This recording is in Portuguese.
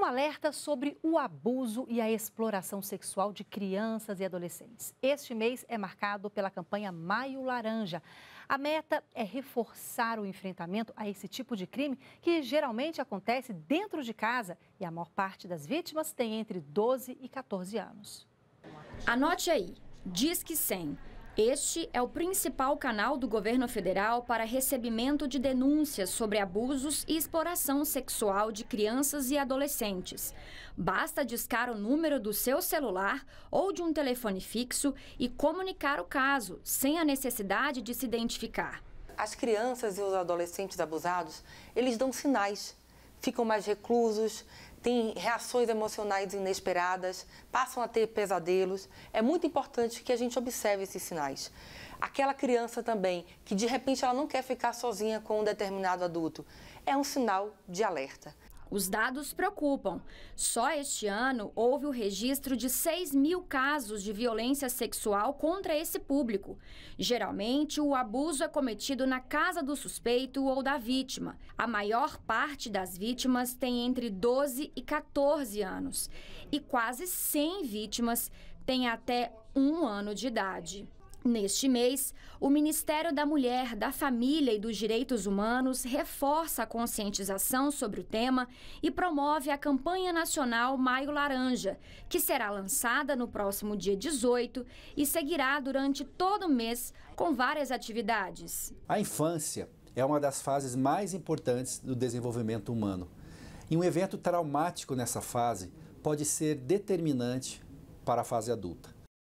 um alerta sobre o abuso e a exploração sexual de crianças e adolescentes. Este mês é marcado pela campanha Maio Laranja. A meta é reforçar o enfrentamento a esse tipo de crime que geralmente acontece dentro de casa e a maior parte das vítimas tem entre 12 e 14 anos. Anote aí, diz que 100 este é o principal canal do governo federal para recebimento de denúncias sobre abusos e exploração sexual de crianças e adolescentes. Basta discar o número do seu celular ou de um telefone fixo e comunicar o caso, sem a necessidade de se identificar. As crianças e os adolescentes abusados, eles dão sinais ficam mais reclusos, têm reações emocionais inesperadas, passam a ter pesadelos. É muito importante que a gente observe esses sinais. Aquela criança também, que de repente ela não quer ficar sozinha com um determinado adulto, é um sinal de alerta. Os dados preocupam. Só este ano houve o registro de 6 mil casos de violência sexual contra esse público. Geralmente, o abuso é cometido na casa do suspeito ou da vítima. A maior parte das vítimas tem entre 12 e 14 anos. E quase 100 vítimas têm até um ano de idade. Neste mês, o Ministério da Mulher, da Família e dos Direitos Humanos reforça a conscientização sobre o tema e promove a campanha nacional Maio Laranja, que será lançada no próximo dia 18 e seguirá durante todo o mês com várias atividades. A infância é uma das fases mais importantes do desenvolvimento humano. E um evento traumático nessa fase pode ser determinante para a fase adulta.